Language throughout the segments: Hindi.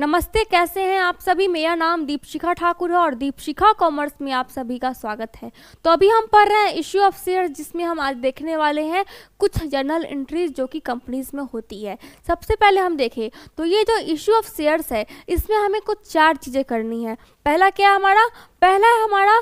नमस्ते कैसे हैं आप सभी मेरा नाम दीपशिखा ठाकुर है और दीपशिखा कॉमर्स में आप सभी का स्वागत है तो अभी हम पढ़ रहे हैं इश्यू ऑफ शेयर जिसमें हम आज देखने वाले हैं कुछ जर्नल एंट्रीज जो कि कंपनीज में होती है सबसे पहले हम देखें तो ये जो इश्यू ऑफ शेयर्स है इसमें हमें कुछ चार चीज़ें करनी है पहला क्या हमारा पहला है हमारा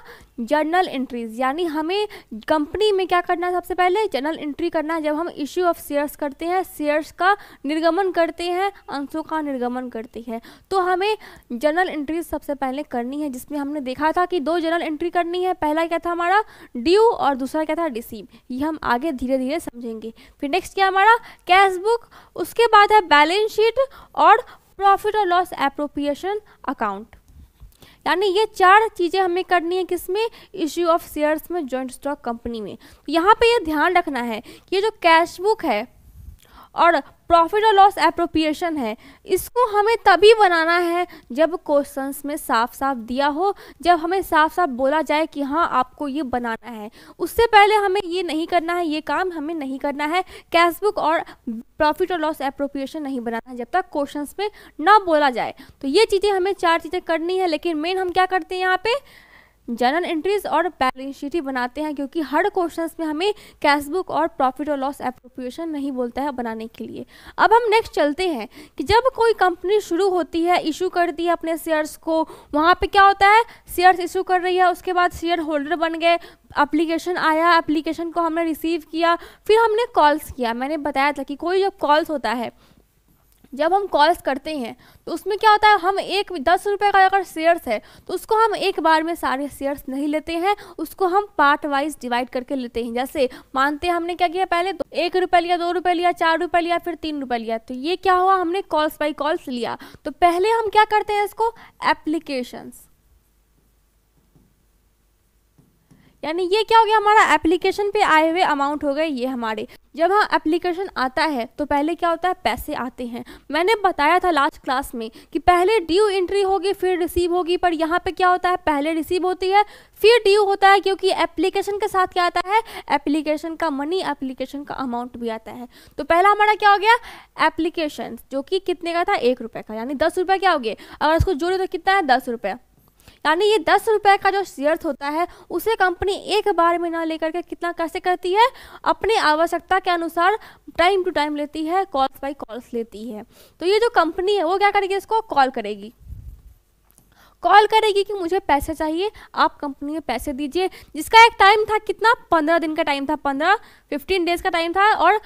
जर्नल एंट्रीज यानी हमें कंपनी में क्या करना है सबसे पहले जर्नल एंट्री करना है जब हम इश्यू ऑफ शेयर्स करते हैं शेयर्स का निर्गमन करते हैं अंशों का निर्गमन करते हैं तो हमें जर्नल एंट्रीज सबसे पहले करनी है जिसमें हमने देखा था कि दो जर्नल एंट्री करनी है पहला क्या था हमारा ड्यू और दूसरा क्या था रिसीव ये हम आगे धीरे धीरे समझेंगे फिर नेक्स्ट क्या हमारा कैश बुक उसके बाद है बैलेंस शीट और प्रॉफिट और लॉस एप्रोप्रिएशन अकाउंट यानी ये चार चीज़ें हमें करनी है किसमें इश्यू ऑफ शेयर्स में जॉइंट स्टॉक कंपनी में तो यहाँ पे ये ध्यान रखना है कि ये जो कैश बुक है और प्रॉफिट और लॉस अप्रोप्रिएशन है इसको हमें तभी बनाना है जब क्वेश्चंस में साफ साफ दिया हो जब हमें साफ साफ बोला जाए कि हाँ आपको ये बनाना है उससे पहले हमें ये नहीं करना है ये काम हमें नहीं करना है कैश बुक और प्रॉफिट और लॉस अप्रोप्रिएशन नहीं बनाना है जब तक क्वेश्चंस में ना बोला जाए तो ये चीज़ें हमें चार चीज़ें करनी है लेकिन मेन हम क्या करते हैं यहाँ पर जर्नल एंट्रीज और बैलेंस शीट ही बनाते हैं क्योंकि हर क्वेश्चंस में हमें कैश बुक और प्रॉफिट और लॉस अप्रोप्रिएशन नहीं बोलता है बनाने के लिए अब हम नेक्स्ट चलते हैं कि जब कोई कंपनी शुरू होती है इशू करती है अपने शेयर्स को वहाँ पे क्या होता है शेयर्स इशू कर रही है उसके बाद शेयर होल्डर बन गए अप्लीकेशन आया अप्लीकेशन को हमने रिसीव किया फिर हमने कॉल्स किया मैंने बताया था कि कोई जब कॉल्स होता है जब हम कॉल्स करते हैं तो उसमें क्या होता है हम एक दस रुपये का अगर शेयर्स है तो उसको हम एक बार में सारे शेयर्स नहीं लेते हैं उसको हम पार्ट वाइज डिवाइड करके लेते हैं जैसे मानते हैं हमने क्या किया पहले तो एक रुपये लिया दो रुपये लिया चार रुपये लिया फिर तीन रुपये लिया तो ये क्या हुआ हमने कॉल्स बाई कॉल्स लिया तो पहले हम क्या करते हैं इसको एप्लीकेशंस यानी ये क्या हो गया हमारा एप्लीकेशन पे आए हुए अमाउंट हो गए ये हमारे जब हाँ एप्लीकेशन आता है तो पहले क्या होता है पैसे आते हैं मैंने बताया था लास्ट क्लास में कि पहले ड्यू एंट्री होगी फिर रिसीव होगी पर यहाँ पे क्या होता है पहले रिसीव होती है फिर ड्यू होता है क्योंकि एप्लीकेशन के साथ क्या आता है एप्लीकेशन का मनी एप्लीकेशन का अमाउंट भी आता है तो पहला हमारा क्या हो गया एप्लीकेशन जो कि कितने का था एक रुपये का यानी दस रुपये क्या हो गया अगर इसको जोड़े तो कितना है दस रुपये यानी ये दस रुपए का जो शेयर होता है उसे कंपनी एक बार में ना लेकर के कितना कैसे करती है अपनी आवश्यकता के अनुसार टाइम टू टाइम लेती है कॉल्स बाई कॉल्स लेती है तो ये जो कंपनी है वो क्या करेगी इसको कॉल करेगी कॉल करेगी कि मुझे पैसे चाहिए आप कंपनी में पैसे दीजिए जिसका एक टाइम था कितना पंद्रह दिन का टाइम था पंद्रह फिफ्टीन डेज का टाइम था और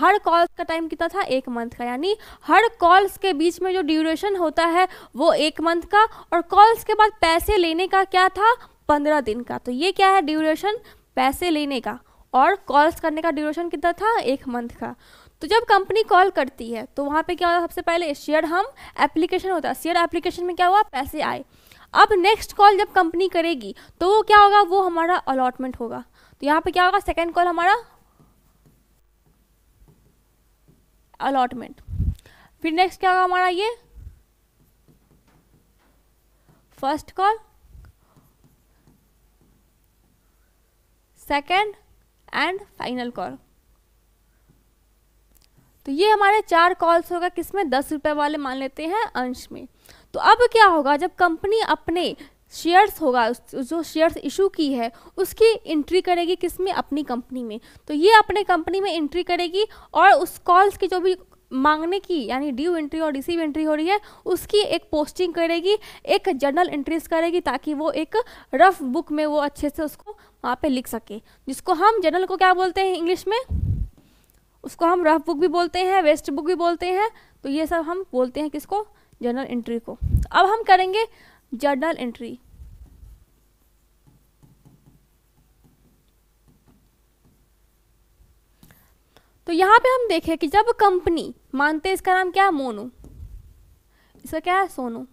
हर कॉल्स का टाइम कितना था एक मंथ का यानी हर कॉल्स के बीच में जो ड्यूरेशन होता है वो एक मंथ का और कॉल्स के बाद पैसे लेने का क्या था पंद्रह दिन का तो ये क्या है ड्यूरेशन पैसे लेने का और कॉल्स करने का ड्यूरेशन कितना था एक मंथ का तो जब कंपनी कॉल करती है तो वहाँ पे क्या होता है सबसे पहले शेयर हम एप्लीकेशन होता है शेयर एप्लीकेशन में क्या हुआ पैसे आए अब नेक्स्ट कॉल जब कंपनी करेगी तो वो क्या होगा वो हमारा अलॉटमेंट होगा तो यहाँ पे क्या होगा सेकेंड कॉल हमारा अलॉटमेंट फिर नेक्स्ट क्या होगा हमारा ये first call second and final call तो ये हमारे चार कॉल्स होगा किसमें दस रुपए वाले मान लेते हैं अंश में तो अब क्या होगा जब कंपनी अपने शेयर्स होगा जो शेयर्स इशू की है उसकी एंट्री करेगी किस में अपनी कंपनी में तो ये अपने कंपनी में एंट्री करेगी और उस कॉल्स की जो भी मांगने की यानी ड्यू एंट्री और रिसीव एंट्री हो रही है उसकी एक पोस्टिंग करेगी एक जर्नल एंट्रीज करेगी ताकि वो एक रफ बुक में वो अच्छे से उसको वहाँ पे लिख सके जिसको हम जर्नल को क्या बोलते हैं इंग्लिश में उसको हम रफ बुक भी बोलते हैं वेस्ट बुक भी बोलते हैं तो ये सब हम बोलते हैं किसको जर्नल एंट्री को अब हम करेंगे जर्नल एंट्री तो यहाँ पे हम देखें कि जब कंपनी मानते हैं इसका नाम क्या है मोनू इसका क्या है सोनू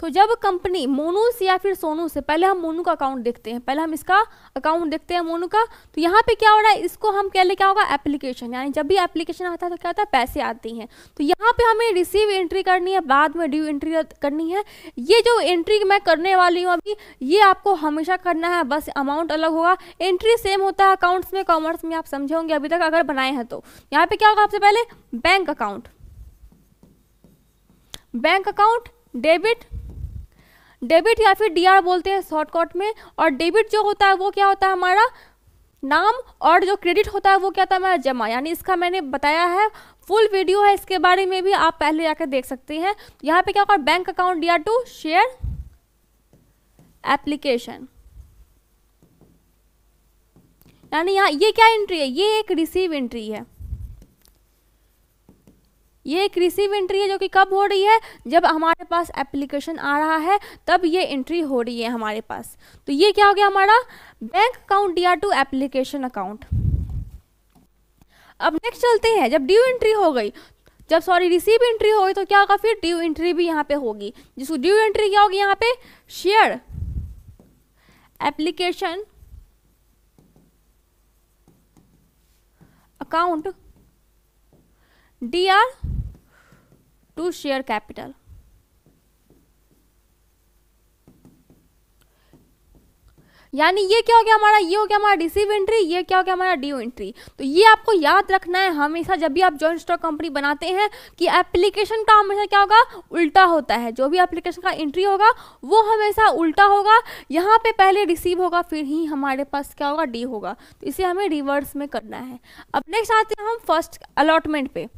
तो जब कंपनी मोनू से या फिर सोनू से पहले हम मोनू का अकाउंट देखते हैं पहले हम इसका अकाउंट देखते हैं मोनू का तो यहाँ पे क्या हो रहा है इसको हम कह ले क्या होगा एप्लीकेशन यानी जब भी एप्लीकेशन आता है तो क्या होता है पैसे आती हैं तो यहाँ पे हमें रिसीव एंट्री करनी है बाद में ड्यू एंट्री करनी है ये जो एंट्री मैं करने वाली हूँ अभी ये आपको हमेशा करना है बस अमाउंट अलग होगा एंट्री सेम होता है अकाउंट्स में कॉमर्स में आप समझे होंगे अभी तक अगर बनाए हैं तो यहाँ पर क्या होगा आपसे पहले bank account bank account debit debit या फिर डीआर बोलते हैं शॉर्टकट में और डेबिट जो होता है वो क्या होता है हमारा नाम और जो क्रेडिट होता है वो क्या था हमारा जमा यानी इसका मैंने बताया है फुल वीडियो है इसके बारे में भी आप पहले जाकर देख सकते हैं यहाँ पे क्या होगा बैंक अकाउंट डिया टू शेयर एप्लीकेशन यानी यहाँ ये क्या एंट्री है ये एक रिसीव एंट्री है ये एक रिसीव एंट्री है जो कि कब हो रही है जब हमारे पास एप्लीकेशन आ रहा है तब ये एंट्री हो रही है हमारे पास तो ये क्या हो गया हमारा bank account D to application account अब नेक्स्ट चलते हैं जब ड्यू एंट्री हो गई जब सॉरी रिसीव एंट्री हो गई तो क्या होगा फिर ड्यू एंट्री भी यहाँ पे होगी जिसको ड्यू एंट्री क्या होगी यहाँ पे share application account D R to share capital यानी ये क्या हो गया हमारा ये हो गया हमारा रिसीव एंट्री ये क्या हो गया हमारा ड्यू एंट्री तो ये आपको याद रखना है हमेशा जब भी आप जॉइंट स्टॉक कंपनी बनाते हैं कि एप्लीकेशन का हमेशा क्या होगा उल्टा होता है जो भी एप्लीकेशन का एंट्री होगा वो हमेशा उल्टा होगा यहाँ पे पहले रिसीव होगा फिर ही हमारे पास क्या होगा डी होगा तो इसे हमें रिवर्स में करना है अब नेक्स्ट आते हैं हम फर्स्ट अलॉटमेंट पे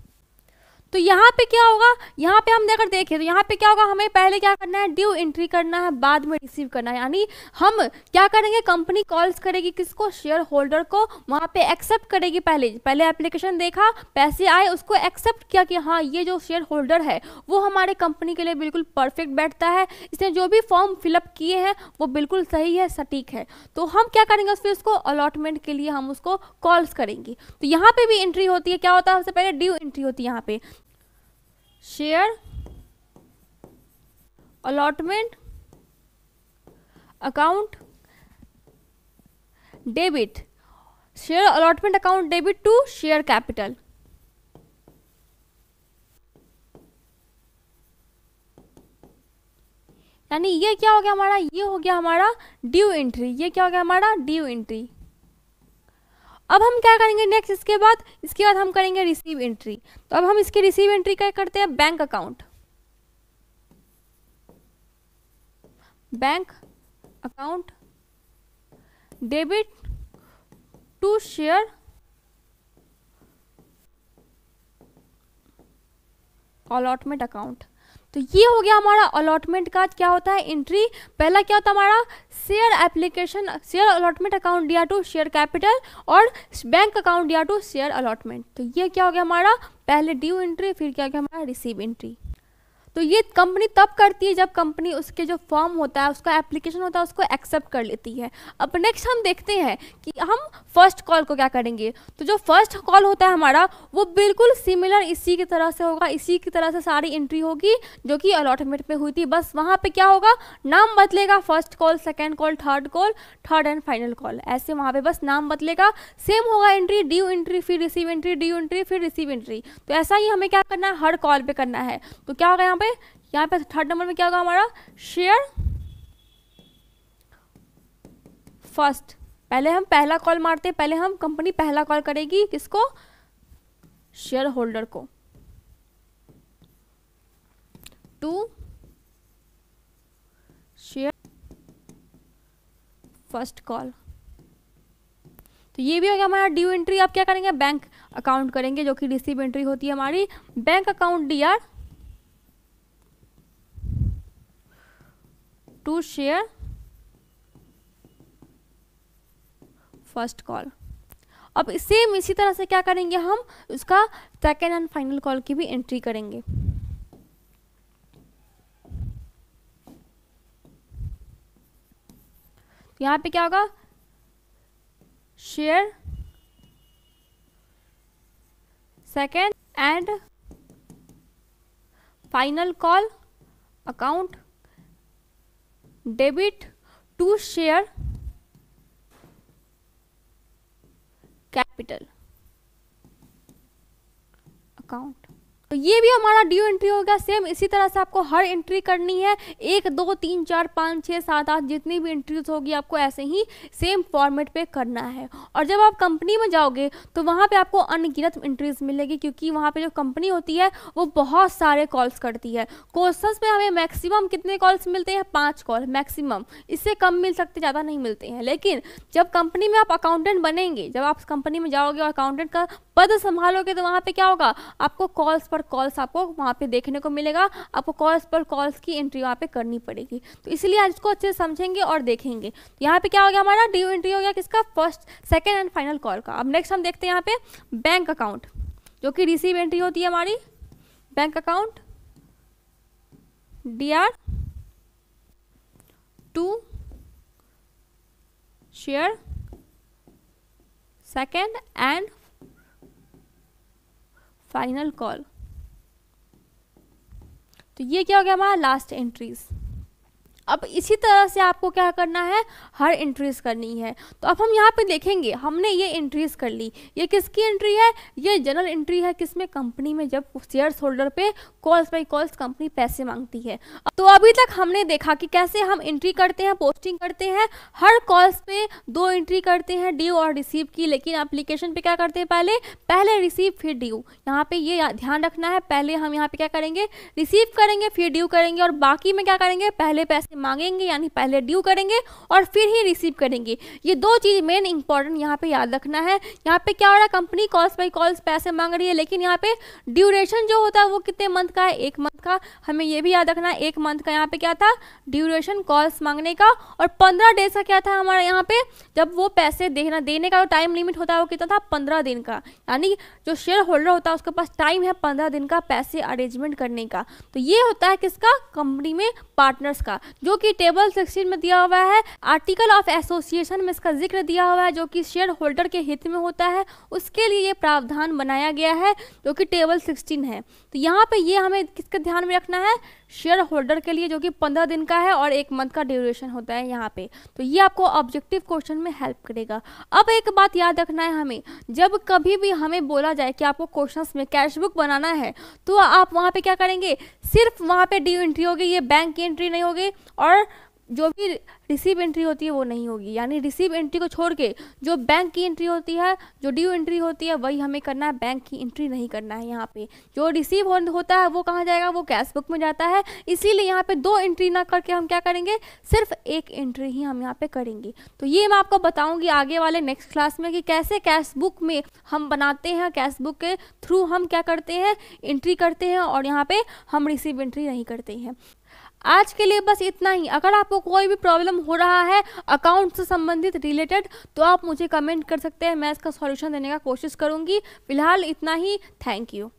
तो यहाँ पे क्या होगा यहाँ पे हम अगर देखें तो यहाँ पे क्या होगा हमें पहले क्या करना है ड्यू एंट्री करना है बाद में रिसीव करना है यानी हम क्या करेंगे कंपनी कॉल्स करेगी किसको शेयर होल्डर को वहाँ पे एक्सेप्ट करेगी पहले पहले एप्लीकेशन देखा पैसे आए उसको एक्सेप्ट किया कि हाँ ये जो शेयर होल्डर है वो हमारे कंपनी के लिए बिल्कुल परफेक्ट बैठता है इसने जो भी फॉर्म फिलअप किए हैं वो बिल्कुल सही है सटीक है तो हम क्या करेंगे उस उसको अलॉटमेंट के लिए हम उसको कॉल्स करेंगे तो यहाँ पर भी एंट्री होती है क्या होता है सबसे पहले ड्यू एंट्री होती है यहाँ पर share allotment account debit share allotment account debit to share capital यानी ये क्या हो गया हमारा ये हो गया हमारा ड्यू एंट्री ये क्या हो गया हमारा ड्यू एंट्री अब हम क्या करेंगे नेक्स्ट इसके बाद इसके बाद हम करेंगे रिसीव एंट्री तो अब हम इसके रिसीव एंट्री क्या करते हैं bank account bank account debit to share allotment account तो ये हो गया हमारा अलॉटमेंट का क्या होता है एंट्री पहला क्या होता है हमारा share application share allotment account डिया टू शेयर कैपिटल और बैंक अकाउंट डिया टू शेयर अलॉटमेंट तो ये क्या हो गया हमारा पहले ड्यू एंट्री फिर क्या हो गया हमारा रिसीव एंट्री तो ये कंपनी तब करती है जब कंपनी उसके जो फॉर्म होता है उसका एप्लीकेशन होता है उसको एक्सेप्ट कर लेती है अब नेक्स्ट हम देखते हैं कि हम फर्स्ट कॉल को क्या करेंगे तो जो फर्स्ट कॉल होता है हमारा वो बिल्कुल सिमिलर इसी की तरह से होगा इसी की तरह से सारी एंट्री होगी जो कि अलॉटमेंट में हुई थी बस वहाँ पर क्या होगा नाम बदलेगा first call second call third call third and final call ऐसे वहाँ पर बस नाम बदलेगा सेम होगा एंट्री ड्यू एंट्री फिर रिसीव एंट्री ड्यू एंट्री फिर रिसीव एंट्री तो ऐसा ही हमें क्या करना है हर कॉल पर करना है तो क्या होगा पे यहाँ पे थर्ड नंबर में क्या होगा हमारा शेयर फर्स्ट पहले हम पहला कॉल मारते हैं पहले हम कंपनी पहला कॉल करेगी किसको शेयर होल्डर को टू शेयर फर्स्ट कॉल तो ये भी हो गया हमारा ड्यू एंट्री आप क्या करेंगे बैंक अकाउंट करेंगे जो कि रिसीव एंट्री होती है हमारी bank account D R to share first call अब सेम इसी तरह से क्या करेंगे हम उसका सेकेंड एंड फाइनल कॉल की भी एंट्री करेंगे तो यहां पे क्या होगा share second and final call account debit to share capital account तो ये भी हमारा ड्यू एंट्री होगा सेम इसी तरह से आपको हर एंट्री करनी है एक दो तीन चार पाँच छः सात आठ जितनी भी एंट्रीज होगी आपको ऐसे ही सेम फॉर्मेट पे करना है और जब आप कंपनी में जाओगे तो वहाँ पे आपको अनगिनत एंट्रीज मिलेगी क्योंकि वहाँ पे जो कंपनी होती है वो बहुत सारे कॉल्स करती है कोर्सेस में हमें मैक्सिमम कितने कॉल्स मिलते हैं पाँच कॉल मैक्सिमम इससे कम मिल सकते ज़्यादा नहीं मिलते हैं लेकिन जब कंपनी में आप अकाउंटेंट बनेंगे जब आप कंपनी में जाओगे और अकाउंटेंट का पद संभालोगे तो वहाँ पर क्या होगा आपको कॉल्स पर पर कॉल्स आपको वहाँ पे देखने को मिलेगा आपको कॉल्स पर कॉल्स की एंट्री वहाँ पे करनी पड़ेगी तो इसलिए आज इसको अच्छे से समझेंगे और देखेंगे तो यहाँ पे क्या हो गया हमारा ड्यू एंट्री हो गया किसका first second and final call का अब नेक्स्ट हम देखते हैं यहाँ पे बैंक अकाउंट जो कि रिसीव एंट्री होती है हमारी bank account D R to share second and final call तो ये क्या हो गया हमारा लास्ट एंट्रीज अब इसी तरह से आपको क्या करना है हर एंट्रीज करनी है तो अब हम यहाँ पे देखेंगे हमने ये एंट्रीज कर ली ये किसकी एंट्री है ये जनरल एंट्री है किसमें कंपनी में जब शेयर होल्डर पे कॉल्स बाई कॉल्स कंपनी पैसे मांगती है तो अभी तक हमने देखा कि कैसे हम एंट्री करते हैं पोस्टिंग करते हैं हर कॉल्स पे दो एंट्री करते हैं ड्यू और रिसीव की लेकिन अप्लीकेशन पे क्या करते हैं पहले पहले रिसीव फिर ड्यू यहाँ पे ये ध्यान रखना है पहले हम यहाँ पे क्या करेंगे रिसीव करेंगे फिर ड्यू करेंगे और बाकी में क्या करेंगे पहले पैसे मांगेंगे यानी पहले ड्यू करेंगे और फिर ही रिसीव करेंगे ये दो चीज़ मेन इंपॉर्टेंट यहाँ पे याद रखना है यहाँ पे क्या हो रहा है कंपनी कॉल्स बाई कॉल्स पैसे मांग रही है लेकिन यहाँ पे ड्यूरेशन जो होता है वो कितने मंथ का है एक मंथ का हमें ये भी याद रखना है एक मंथ का यहाँ पे क्या था ड्यूरेशन कॉल्स मांगने का और पंद्रह डेज का क्या था हमारा यहाँ पे जब वो पैसे देना देने का टाइम लिमिट होता है वो कितना था पंद्रह दिन का यानी जो शेयर होल्डर होता है उसके पास टाइम है पंद्रह दिन का पैसे अरेंजमेंट करने का तो ये होता है किसका कंपनी में पार्टनर्स का जो जो कि टेबल सिक्सटीन में दिया हुआ है आर्टिकल ऑफ एसोसिएशन में इसका जिक्र दिया हुआ है जो कि शेयर होल्डर के हित में होता है उसके लिए ये प्रावधान बनाया गया है जो कि टेबल सिक्सटीन है तो यहाँ पे ये हमें किसका ध्यान में रखना है शेयर होल्डर के लिए जो कि पंद्रह दिन का है और एक मंथ का ड्यूरेशन होता है यहाँ पे तो ये आपको ऑब्जेक्टिव क्वेश्चन में हेल्प करेगा अब एक बात याद रखना है हमें जब कभी भी हमें बोला जाए कि आपको क्वेश्चन में कैश बुक बनाना है तो आप वहाँ पे क्या करेंगे सिर्फ वहाँ पे ड्यू एंट्री होगी ये बैंक की एंट्री नहीं होगी और जो भी रिसीव एंट्री होती है वो नहीं होगी यानी रिसीव एंट्री को छोड़ के जो बैंक की एंट्री होती है जो ड्यू एंट्री होती है वही हमें करना है बैंक की एंट्री नहीं करना है यहाँ पे जो रिसीव होता है वो कहाँ जाएगा वो कैश बुक में जाता है इसीलिए यहाँ पे दो एंट्री ना करके हम क्या करेंगे सिर्फ एक एंट्री ही हम यहाँ पे करेंगे तो ये मैं आपको बताऊँगी आगे वाले नेक्स्ट क्लास में कि कैसे कैश बुक में हम बनाते हैं कैश बुक के थ्रू हम क्या करते हैं एंट्री करते हैं और यहाँ पर हम रिसीव एंट्री नहीं करते हैं आज के लिए बस इतना ही अगर आपको कोई भी प्रॉब्लम हो रहा है अकाउंट से संबंधित रिलेटेड तो आप मुझे कमेंट कर सकते हैं मैं इसका सॉल्यूशन देने का कोशिश करूँगी फिलहाल इतना ही थैंक यू